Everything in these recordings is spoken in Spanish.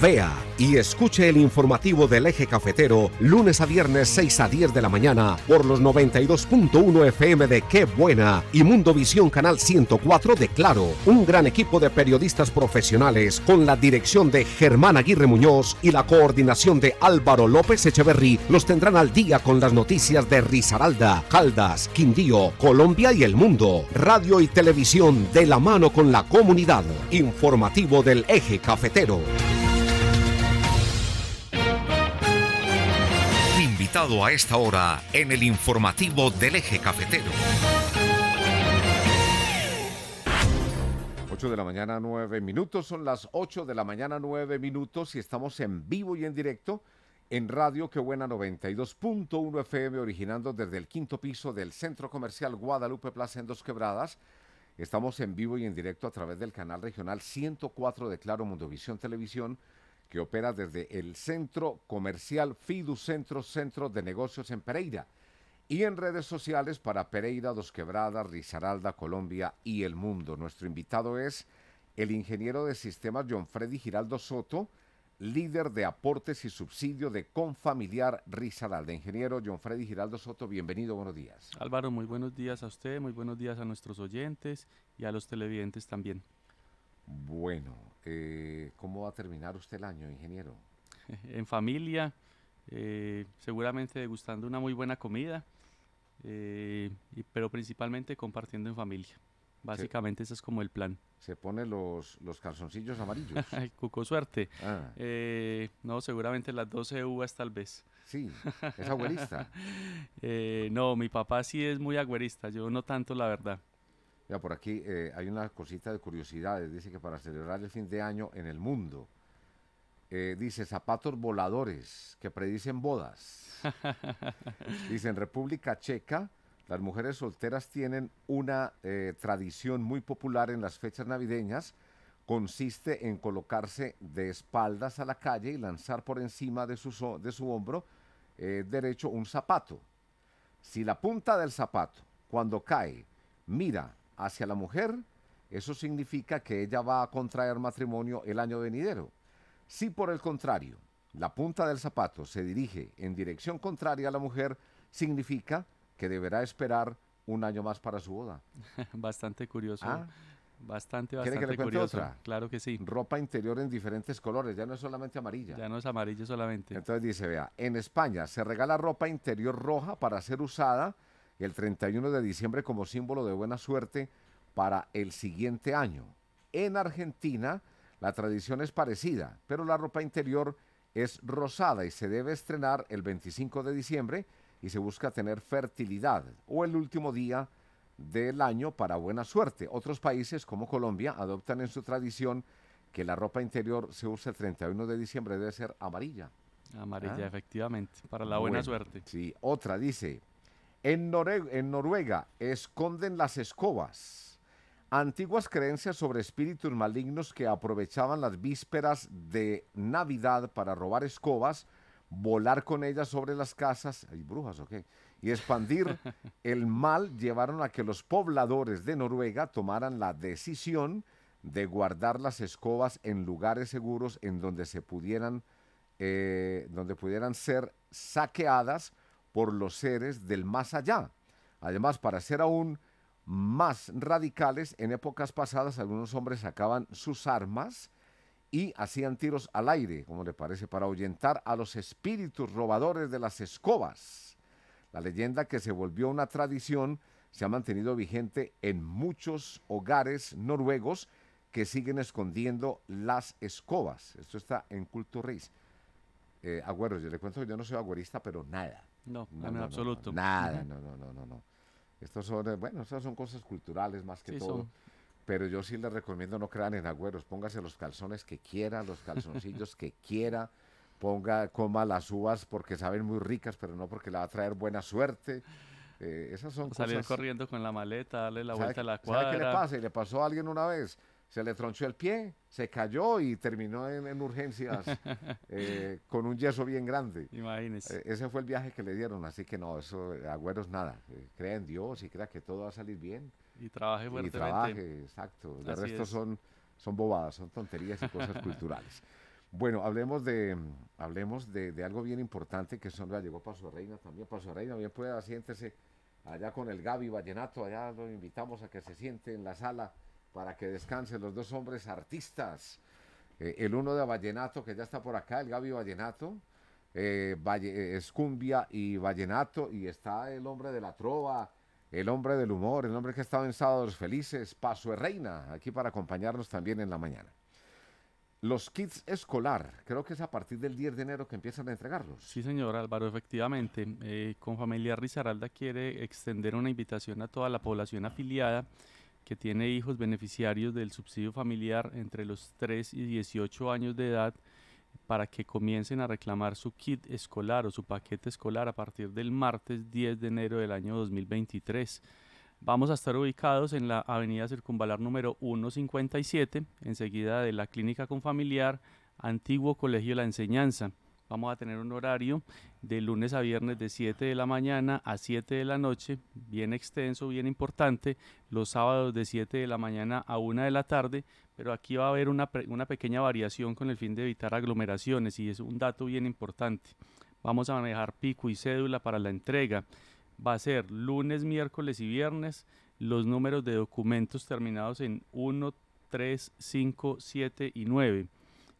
Vea y escuche el informativo del eje cafetero lunes a viernes 6 a 10 de la mañana por los 92.1 FM de Qué Buena y Mundo Visión Canal 104 de Claro. Un gran equipo de periodistas profesionales con la dirección de Germán Aguirre Muñoz y la coordinación de Álvaro López Echeverry los tendrán al día con las noticias de Risaralda, Caldas, Quindío, Colombia y el mundo. Radio y televisión de la mano con la comunidad. Informativo del eje cafetero. a esta hora en el informativo del eje cafetero. 8 de la mañana 9 minutos, son las 8 de la mañana 9 minutos y estamos en vivo y en directo en Radio Que Buena 92.1 FM originando desde el quinto piso del Centro Comercial Guadalupe Plaza en Dos Quebradas. Estamos en vivo y en directo a través del canal regional 104 de Claro Mundovisión Televisión que opera desde el Centro Comercial Fiducentro Centro de Negocios en Pereira y en redes sociales para Pereira, Dos Quebradas, Risaralda, Colombia y el mundo. Nuestro invitado es el ingeniero de sistemas John Freddy Giraldo Soto, líder de aportes y subsidio de Confamiliar Risaralda. Ingeniero John Freddy Giraldo Soto, bienvenido, buenos días. Álvaro, muy buenos días a usted, muy buenos días a nuestros oyentes y a los televidentes también. Bueno, eh, ¿Cómo va a terminar usted el año, ingeniero? En familia, eh, seguramente degustando una muy buena comida, eh, pero principalmente compartiendo en familia. Básicamente ese es como el plan. Se pone los, calzoncillos amarillos. Ay, cuco suerte. Ah. Eh, no, seguramente las 12 uvas tal vez. Sí, es agüerista. no, mi papá sí es muy agüerista, yo no tanto la verdad. Ya por aquí eh, hay una cosita de curiosidades. Dice que para celebrar el fin de año en el mundo, eh, dice zapatos voladores que predicen bodas. dice en República Checa, las mujeres solteras tienen una eh, tradición muy popular en las fechas navideñas. Consiste en colocarse de espaldas a la calle y lanzar por encima de de su hombro derecho un zapato. Si la punta del zapato, cuando cae, mira hacia la mujer, eso significa que ella va a contraer matrimonio el año venidero. Si por el contrario, la punta del zapato se dirige en dirección contraria a la mujer, significa que deberá esperar un año más para su boda. bastante curioso. ¿Ah? Bastante, que le cuente Otra? Claro que sí. Ropa interior en diferentes colores, ya no es solamente amarilla. Ya no es amarilla solamente. Entonces dice, vea, en España se regala ropa interior roja para ser usada el 31 de diciembre como símbolo de buena suerte para el siguiente año. En Argentina la tradición es parecida, pero la ropa interior es rosada y se debe estrenar el 25 de diciembre y se busca tener fertilidad o el último día del año para buena suerte. Otros países como Colombia adoptan en su tradición que la ropa interior se usa el 31 de diciembre debe ser amarilla. Amarilla, ¿Ah? efectivamente, para la buena suerte. Sí, otra dice, en, Noruega esconden las escobas, antiguas creencias sobre espíritus malignos que aprovechaban las vísperas de Navidad para robar escobas, volar con ellas sobre las casas, hay brujas y expandir el mal llevaron a que los pobladores de Noruega tomaran la decisión de guardar las escobas en lugares seguros en donde se pudieran, eh, donde pudieran ser saqueadas por los seres del más allá. Además, para ser aún más radicales, en épocas pasadas algunos hombres sacaban sus armas y hacían tiros al aire, como le parece, para ahuyentar a los espíritus robadores de las escobas. La leyenda que se volvió una tradición se ha mantenido vigente en muchos hogares noruegos que siguen escondiendo las escobas. Esto está en Culto Reis. Eh, yo le cuento que yo no soy agüerista, pero nada. No, en absoluto. nada, no, no, no, no, Estos son, eh, bueno, estas son cosas culturales más que todo. Pero yo sí les recomiendo no crean en agüeros, póngase los calzones que quiera, los calzoncillos que quiera, ponga, coma las uvas porque saben muy ricas, pero no porque le va a traer buena suerte. Eh, esas son Salir corriendo con la maleta, darle la vuelta a la cuadra. ¿Sabe qué le pasa? Y le pasó a alguien una vez se le tronchó el pie, se cayó y terminó en, urgencias eh, con un yeso bien grande. Imagínese. Eh, ese fue el viaje que le dieron, así que no, eso, eh, agüeros nada. crea en Dios y crea que todo va a salir bien. Y trabaje fuertemente. Y trabaje, exacto. De resto son, son bobadas, son tonterías y cosas culturales. Bueno, hablemos de, hablemos de, algo bien importante que son, la llegó su Reina también, su Reina, bien pueda, siéntese allá con el Gaby Vallenato, allá lo invitamos a que se siente en la sala para que descansen los dos hombres artistas. Eh, el uno de Vallenato, que ya está por acá, el Gaby Vallenato, Escumbia eh, Valle, eh, y Vallenato, y está el hombre de la trova, el hombre del humor, el hombre que ha estado en Sábados Felices, Paso de Reina, aquí para acompañarnos también en la mañana. Los kits escolar, creo que es a partir del 10 de enero que empiezan a entregarlos. Sí, señor Álvaro, efectivamente. con Familia Rizaralda quiere extender una invitación a toda la población afiliada que tiene hijos beneficiarios del subsidio familiar entre los 3 y 18 años de edad para que comiencen a reclamar su kit escolar o su paquete escolar a partir del martes 10 de enero del año 2023. Vamos a estar ubicados en la avenida circunvalar número 157, enseguida de la clínica confamiliar, antiguo colegio La Enseñanza. Vamos a tener un horario de lunes a viernes de 7 de la mañana a 7 de la noche, bien extenso, bien importante, los sábados de 7 de la mañana a 1 de la tarde, pero aquí va a haber una, una pequeña variación con el fin de evitar aglomeraciones y es un dato bien importante. Vamos a manejar pico y cédula para la entrega. Va a ser lunes, miércoles y viernes los números de documentos terminados en 1, 3, 5, 7 y 9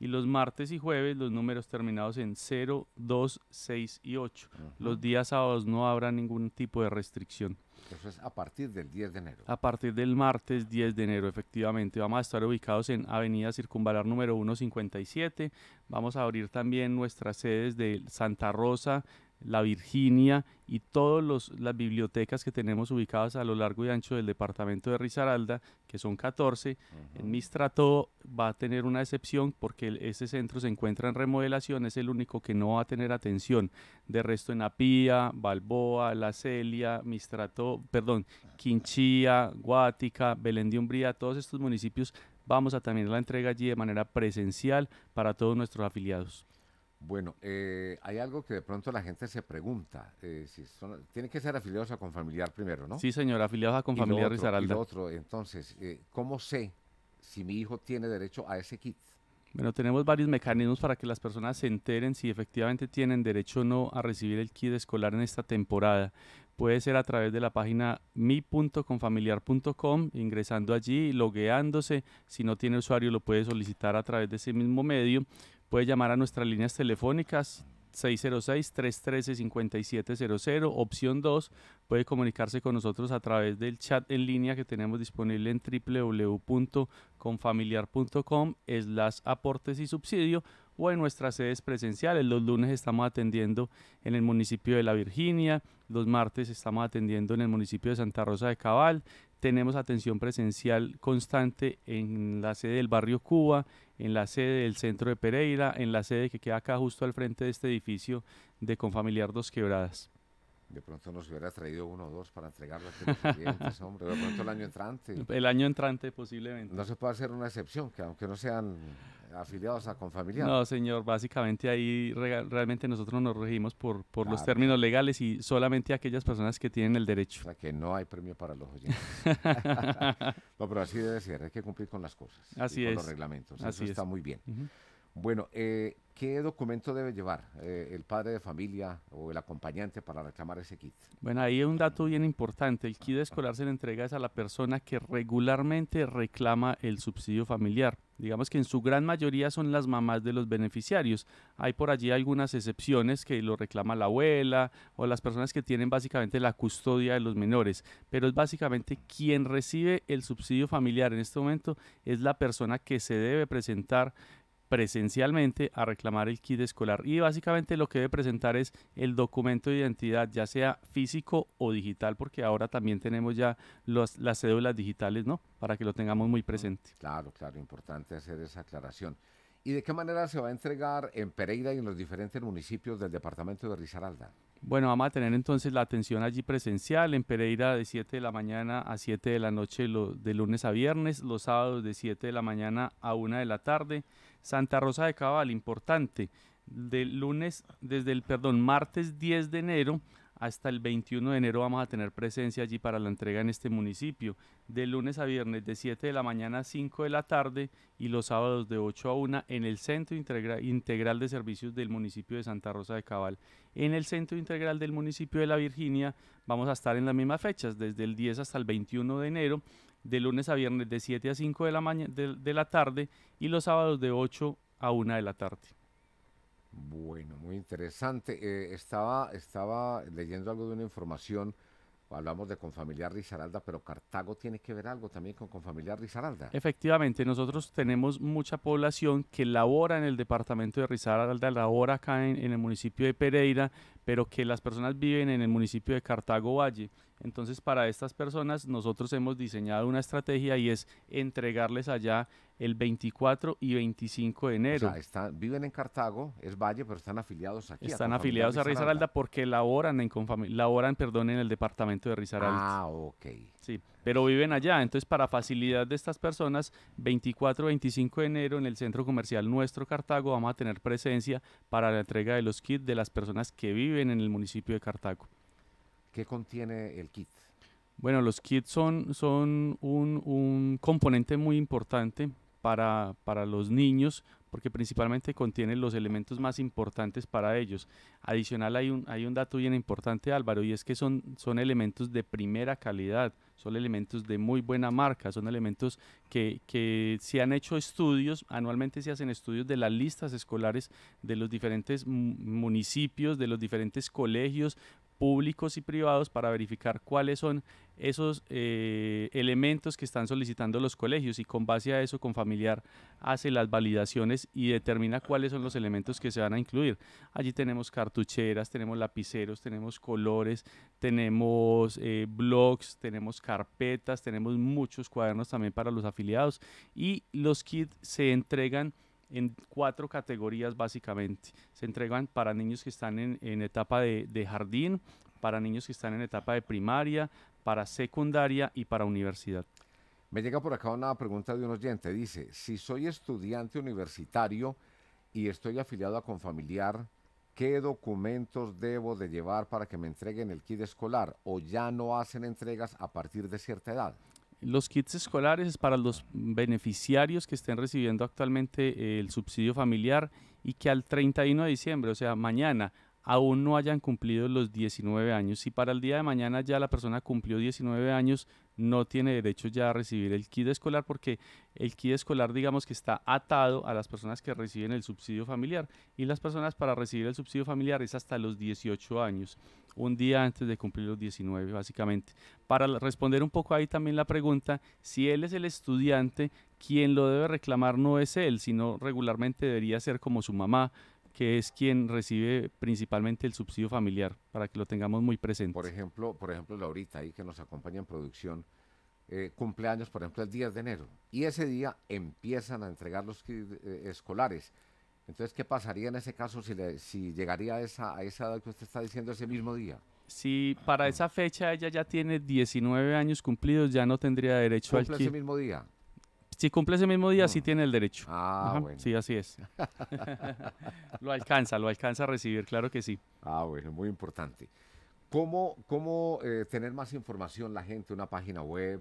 y los martes y jueves los números terminados en 0, 2, 6 y 8. Los días sábados no habrá ningún tipo de restricción. Eso es a partir del 10 de enero. A partir del martes 10 de enero, efectivamente. Vamos a estar ubicados en Avenida Circunvalar número 157. Vamos a abrir también nuestras sedes de Santa Rosa, la Virginia y todas las bibliotecas que tenemos ubicadas a lo largo y ancho del departamento de Risaralda, que son 14. En Mistrato va a tener una excepción porque ese centro se encuentra en remodelación, es el único que no va a tener atención. De resto en Apía, Balboa, La Celia, Mistrato, perdón, Quinchía, Guática, Belén de Umbría, todos estos municipios vamos a tener la entrega allí de manera presencial para todos nuestros afiliados. Bueno, eh, hay algo que de pronto la gente se pregunta. Eh, si son, que ser afiliados a Confamiliar primero, ¿no? Sí, señor, afiliados a Confamiliar y, y otro, entonces, eh, ¿cómo sé si mi hijo tiene derecho a ese kit? Bueno, tenemos varios mecanismos para que las personas se enteren si efectivamente tienen derecho o no a recibir el kit escolar en esta temporada. Puede ser a través de la página mi.confamiliar.com, ingresando allí, logueándose. Si no tiene usuario, lo puede solicitar a través de ese mismo medio Puede llamar a nuestras líneas telefónicas 606-313-5700, opción 2. Puede comunicarse con nosotros a través del chat en línea que tenemos disponible en www.confamiliar.com, es las aportes y subsidio, o en nuestras sedes presenciales. Los lunes estamos atendiendo en el municipio de La Virginia, los martes estamos atendiendo en el municipio de Santa Rosa de Cabal, tenemos atención presencial constante en la sede del barrio Cuba, en la sede del centro de Pereira, en la sede que queda acá justo al frente de este edificio de Confamiliar Dos Quebradas. De pronto nos hubiera traído uno o dos para entregarlo a clientes, hombre. De pronto el año entrante. El año entrante, posiblemente. No se puede hacer una excepción, que aunque no sean afiliados a Confamiliar. No, señor, básicamente ahí realmente nosotros nos regimos por, por los ah, términos legales y solamente aquellas personas que tienen el derecho. O sea que no hay premio para los oyentes. no, pero así debe ser, hay que cumplir con las cosas. Así con los reglamentos. Así Eso está muy bien. Bueno, eh, ¿qué documento debe llevar eh, el padre de familia o el acompañante para reclamar ese kit? Bueno, ahí hay un dato bien importante. El kit escolar se le entrega a la persona que regularmente reclama el subsidio familiar. Digamos que en su gran mayoría son las mamás de los beneficiarios. Hay por allí algunas excepciones que lo reclama la abuela o las personas que tienen básicamente la custodia de los menores. Pero es básicamente quien recibe el subsidio familiar en este momento es la persona que se debe presentar presencialmente a reclamar el kit escolar y básicamente lo que debe presentar es el documento de identidad ya sea físico o digital porque ahora también tenemos ya las cédulas digitales no para que lo tengamos muy presente claro claro importante hacer esa aclaración y de qué manera se va a entregar en Pereira y en los diferentes municipios del departamento de Risaralda bueno, vamos a tener entonces la atención allí presencial en Pereira de 7 de la mañana a 7 de la noche de lunes a viernes, los sábados de 7 de la mañana a 1 de la tarde. Santa Rosa de Cabal, importante, del lunes, desde el, perdón, martes 10 de enero hasta el 21 de enero vamos a tener presencia allí para la entrega en este municipio, de lunes a viernes de 7 de la mañana a 5 de la tarde y los sábados de 8 a 1 en el Centro Integral de Servicios del municipio de Santa Rosa de Cabal. En el Centro Integral del municipio de La Virginia vamos a estar en las mismas fechas, desde el 10 hasta el 21 de enero, de lunes a viernes de 7 a 5 de la, de la tarde y los sábados de 8 a 1 de la tarde. Bueno, muy interesante. Eh, estaba, estaba leyendo algo de una información. Hablamos de Confamiliar Risaralda, pero Cartago tiene que ver algo también con Confamiliar Risaralda. Efectivamente, nosotros tenemos mucha población que labora en el departamento de Risaralda, labora acá en el municipio de Pereira, pero que las personas viven en el municipio de Cartago Valle. Entonces, para estas personas nosotros hemos diseñado una estrategia y es entregarles allá el 24 y 25 de enero. O sea, viven en Cartago, es Valle, pero están afiliados aquí. Están afiliados a Risaralda porque laboran en, laboran, perdón, en el departamento de Risaralda. Ah, ok. Sí, pero viven allá. Entonces, para facilidad de estas personas, 24, 25 de enero en el centro comercial Nuestro Cartago vamos a tener presencia para la entrega de los kits de las personas que viven en el municipio de Cartago. ¿Qué contiene el kit? Bueno, los kits son, son un, un componente muy importante para, para los niños, porque principalmente contiene los elementos más importantes para ellos. Adicional hay un, hay un dato bien importante Álvaro y es que son, son elementos de primera calidad, son elementos de muy buena marca, son elementos que, que se han hecho estudios, anualmente se hacen estudios de las listas escolares de los diferentes municipios, de los diferentes colegios públicos y privados para verificar cuáles son esos eh, elementos que están solicitando los colegios y con base a eso con familiar hace las validaciones y determina cuáles son los elementos que se van a incluir. Allí tenemos cartucheras, tenemos lapiceros, tenemos colores, tenemos eh, blogs, tenemos carpetas, tenemos muchos cuadernos también para los afiliados y los kits se entregan en cuatro categorías básicamente. Se entregan para niños que están en, etapa de, de, jardín, para niños que están en etapa de primaria, para secundaria y para universidad. Me llega por acá una pregunta de un oyente. Dice, si soy estudiante universitario y estoy afiliado a Confamiliar, ¿qué documentos debo de llevar para que me entreguen el kit escolar? ¿O ya no hacen entregas a partir de cierta edad? Los kits escolares es para los beneficiarios que estén recibiendo actualmente eh, el subsidio familiar y que al 31 de diciembre, o sea, mañana, aún no hayan cumplido los 19 años. Si para el día de mañana ya la persona cumplió 19 años, no tiene derecho ya a recibir el kit escolar porque el kit escolar digamos que está atado a las personas que reciben el subsidio familiar y las personas para recibir el subsidio familiar es hasta los 18 años, un día antes de cumplir los 19 básicamente. Para responder un poco ahí también la pregunta, si él es el estudiante, quien lo debe reclamar no es él, sino regularmente debería ser como su mamá, que es quien recibe principalmente el subsidio familiar, para que lo tengamos muy presente. Por ejemplo, por ejemplo Laurita, ahí que nos acompaña en producción, eh, cumpleaños, por ejemplo, el 10 de enero, y ese día empiezan a entregar los eh, escolares. Entonces, ¿qué pasaría en ese caso si, si llegaría a esa, a esa edad que usted está diciendo ese mismo día? Si para ah. esa fecha ella ya tiene 19 años cumplidos, ya no tendría derecho al... ¿Cumple ese mismo día? Si cumple ese mismo día, sí mm. tiene el derecho. Ah, bueno. Sí, así es. lo alcanza, lo alcanza a recibir, claro que sí. Ah, bueno, muy importante. ¿Cómo, cómo eh, tener más información la gente? ¿Una página web?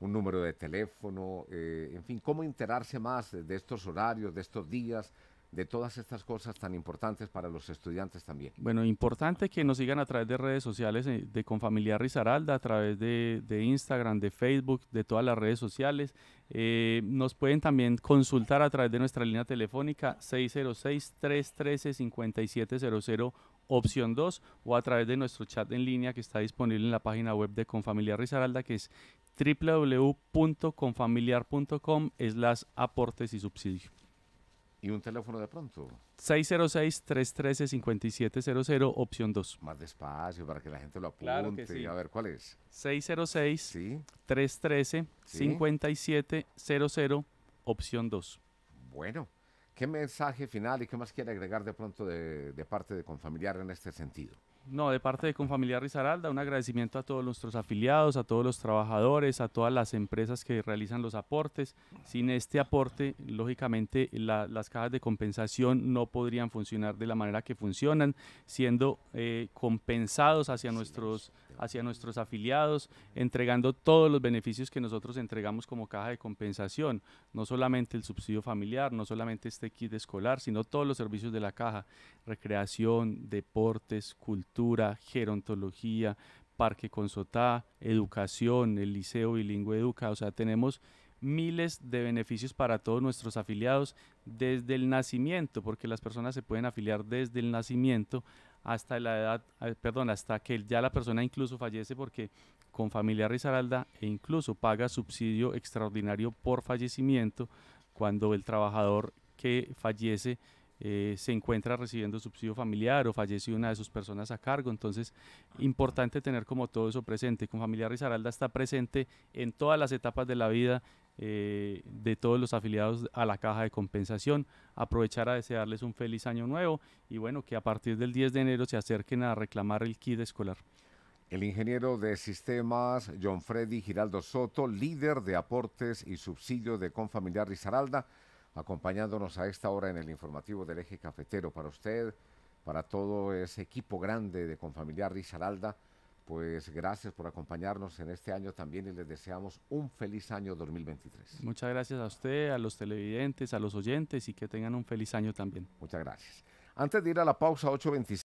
¿Un número de teléfono? Eh, en fin, ¿cómo enterarse más de estos horarios, de estos días? de todas estas cosas tan importantes para los estudiantes también. Bueno, importante que nos sigan a través de redes sociales eh, de Confamiliar Rizaralda, a través de, Instagram, de Facebook, de todas las redes sociales. Eh, nos pueden también consultar a través de nuestra línea telefónica 606-313-5700 opción 2 o a través de nuestro chat en línea que está disponible en la página web de Confamiliar Rizaralda que es www.confamiliar.com es las aportes y subsidios. ¿Y un teléfono de pronto? 606-313-5700, opción 2. Más despacio para que la gente lo apunte. y A ver, ¿cuál es? 606-313-5700, 5700 opción 2. Bueno, ¿qué mensaje final y qué más quiere agregar de pronto de, de parte de Confamiliar en este sentido? No, de parte de Confamiliar Rizaralda, un agradecimiento a todos nuestros afiliados, a todos los trabajadores, a todas las empresas que realizan los aportes. Sin este aporte, lógicamente, las cajas de compensación no podrían funcionar de la manera que funcionan, siendo eh, compensados hacia nuestros, hacia nuestros afiliados, entregando todos los beneficios que nosotros entregamos como caja de compensación, no solamente el subsidio familiar, no solamente este kit escolar, sino todos los servicios de la caja, recreación, deportes, cultura gerontología, Parque Consotá, educación, el Liceo Bilingüe Educa, o sea, tenemos miles de beneficios para todos nuestros afiliados desde el nacimiento, porque las personas se pueden afiliar desde el nacimiento hasta la edad, eh, perdón, hasta que ya la persona incluso fallece porque con familia Rizaralda e incluso paga subsidio extraordinario por fallecimiento cuando el trabajador que fallece eh, se encuentra recibiendo subsidio familiar o falleció una de sus personas a cargo. Entonces, importante tener como todo eso presente. Con Familia está presente en todas las etapas de la vida eh, de todos los afiliados a la caja de compensación. Aprovechar a desearles un feliz año nuevo y bueno, que a partir del 10 de enero se acerquen a reclamar el kit escolar. El ingeniero de sistemas John Freddy Giraldo Soto, líder de aportes y subsidio de Confamiliar Rizaralda acompañándonos a esta hora en el informativo del eje cafetero. Para usted, para todo ese equipo grande de Confamiliar Risaralda, pues gracias por acompañarnos en este año también y les deseamos un feliz año 2023. Muchas gracias a usted, a los televidentes, a los oyentes y que tengan un feliz año también. Muchas gracias. Antes de ir a la pausa 8.25.